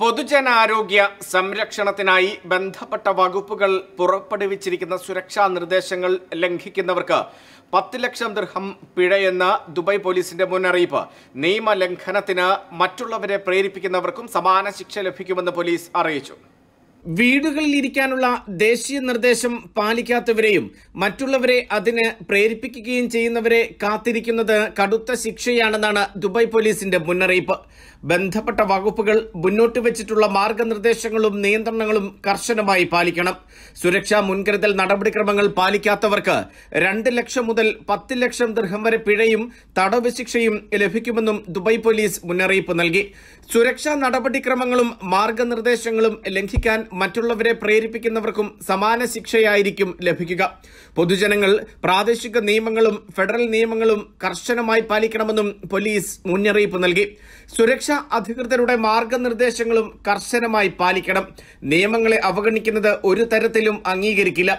പൊതുജനാരോഗ്യ സംരക്ഷണത്തിനായി ബന്ധപ്പെട്ട വകുപ്പുകൾ പുറപ്പെടുവിച്ചിരിക്കുന്ന സുരക്ഷാ നിർദ്ദേശങ്ങൾ ലംഘിക്കുന്നവർക്ക് പത്ത് ലക്ഷം ദൃഹം പിഴയെന്ന ദുബായ് പോലീസിന്റെ മുന്നറിയിപ്പ് നിയമലംഘനത്തിന് മറ്റുള്ളവരെ പ്രേരിപ്പിക്കുന്നവർക്കും സമാന ശിക്ഷ ലഭിക്കുമെന്ന് പോലീസ് അറിയിച്ചു വീടുകളിൽ ഇരിക്കാനുള്ള ദേശീയ നിർദ്ദേശം പാലിക്കാത്തവരെയും മറ്റുള്ളവരെ അതിന് പ്രേരിപ്പിക്കുകയും ചെയ്യുന്നവരെ കാത്തിരിക്കുന്നത് കടുത്ത ശിക്ഷയാണെന്നാണ് ദുബായ് പോലീസിന്റെ മുന്നറിയിപ്പ് ബന്ധപ്പെട്ട വകുപ്പുകൾ മുന്നോട്ട് വെച്ചിട്ടുള്ള മാർഗനിർദ്ദേശങ്ങളും നിയന്ത്രണങ്ങളും കർശനമായി പാലിക്കണം സുരക്ഷാ മുൻകരുതൽ നടപടിക്രമങ്ങൾ പാലിക്കാത്തവർക്ക് രണ്ട് ലക്ഷം മുതൽ പത്ത് ലക്ഷം ദൃഹം വരെ പിഴയും തടവ് ശിക്ഷയും ലഭിക്കുമെന്നും ദുബായ് പോലീസ് മുന്നറിയിപ്പ് നൽകി സുരക്ഷാ നടപടിക്രമങ്ങളും മാർഗനിർദ്ദേശങ്ങളും ലംഘിക്കാൻ മറ്റുള്ളവരെ പ്രേരിപ്പിക്കുന്നവർക്കും സമാന ശിക്ഷയായിരിക്കും ലഭിക്കുക പൊതുജനങ്ങൾ പ്രാദേശിക നിയമങ്ങളും ഫെഡറൽ നിയമങ്ങളും കർശനമായി പാലിക്കണമെന്നും പോലീസ് മുന്നറിയിപ്പ് നൽകി സുരക്ഷാ അധികൃതരുടെ മാർഗനിർദ്ദേശങ്ങളും കർശനമായി പാലിക്കണം നിയമങ്ങളെ അവഗണിക്കുന്നത് ഒരു തരത്തിലും അംഗീകരിക്കില്ല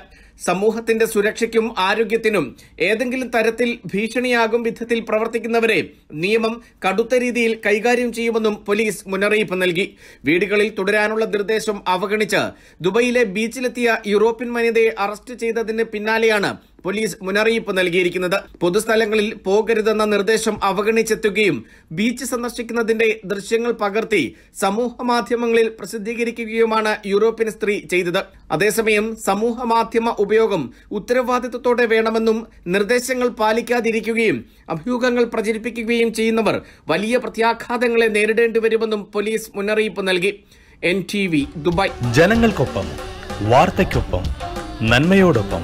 സമൂഹത്തിന്റെ സുരക്ഷയ്ക്കും ആരോഗ്യത്തിനും ഏതെങ്കിലും തരത്തിൽ ഭീഷണിയാകും വിധത്തിൽ പ്രവർത്തിക്കുന്നവരെ നിയമം കടുത്ത രീതിയിൽ കൈകാര്യം ചെയ്യുമെന്നും പോലീസ് മുന്നറിയിപ്പ് നൽകി വീടുകളിൽ തുടരാനുള്ള നിർദ്ദേശം അവഗണിച്ച് ദുബൈയിലെ ബീച്ചിലെത്തിയ യൂറോപ്യൻ വനിതയെ അറസ്റ്റ് ചെയ്തതിന് പിന്നാലെയാണ് പോലീസ് മുന്നറിയിപ്പ് നൽകിയിരിക്കുന്നത് പൊതുസ്ഥലങ്ങളിൽ പോകരുതെന്ന നിർദ്ദേശം അവഗണിച്ചെത്തുകയും ബീച്ച് സന്ദർശിക്കുന്നതിന്റെ ദൃശ്യങ്ങൾ പകർത്തി സമൂഹ മാധ്യമങ്ങളിൽ പ്രസിദ്ധീകരിക്കുകയുമാണ് യൂറോപ്യൻ സ്ത്രീ ചെയ്തത് അതേസമയം സമൂഹ മാധ്യമ ഉപയോഗം ഉത്തരവാദിത്വത്തോടെ വേണമെന്നും നിർദ്ദേശങ്ങൾ പാലിക്കാതിരിക്കുകയും അഭ്യൂഹങ്ങൾ പ്രചരിപ്പിക്കുകയും ചെയ്യുന്നവർ വലിയ പ്രത്യാഘാതങ്ങളെ നേരിടേണ്ടി വരുമെന്നും പോലീസ് മുന്നറിയിപ്പ് നൽകി എൻ ടി വി ദുബായ് ജനങ്ങൾക്കൊപ്പം വാർത്തയ്ക്കൊപ്പം നന്മയോടൊപ്പം